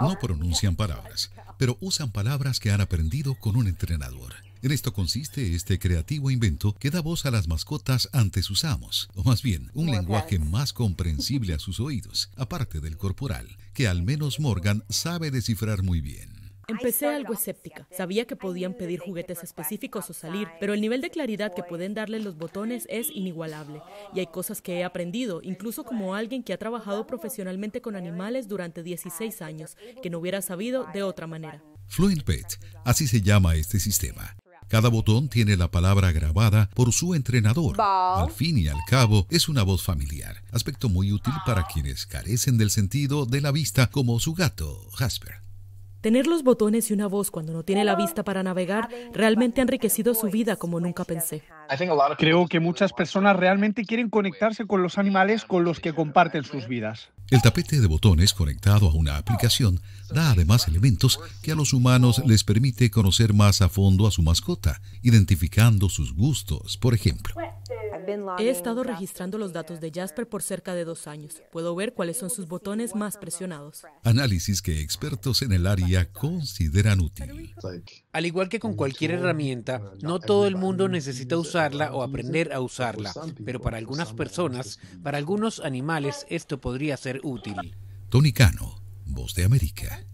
No pronuncian palabras, pero usan palabras que han aprendido con un entrenador. En esto consiste este creativo invento que da voz a las mascotas ante sus amos, o más bien, un lenguaje más comprensible a sus oídos, aparte del corporal, que al menos Morgan sabe descifrar muy bien. Empecé algo escéptica. Sabía que podían pedir juguetes específicos o salir, pero el nivel de claridad que pueden darle los botones es inigualable. Y hay cosas que he aprendido, incluso como alguien que ha trabajado profesionalmente con animales durante 16 años, que no hubiera sabido de otra manera. Fluent Pet, así se llama este sistema. Cada botón tiene la palabra grabada por su entrenador. Al fin y al cabo, es una voz familiar, aspecto muy útil para quienes carecen del sentido de la vista como su gato, Jasper. Tener los botones y una voz cuando no tiene la vista para navegar realmente ha enriquecido su vida como nunca pensé. Creo que muchas personas realmente quieren conectarse con los animales con los que comparten sus vidas. El tapete de botones conectado a una aplicación da además elementos que a los humanos les permite conocer más a fondo a su mascota, identificando sus gustos, por ejemplo. He estado registrando los datos de Jasper por cerca de dos años. Puedo ver cuáles son sus botones más presionados. Análisis que expertos en el área consideran útil. Al igual que con cualquier herramienta, no todo el mundo necesita usarla o aprender a usarla, pero para algunas personas, para algunos animales, esto podría ser útil. Tony Cano, Voz de América.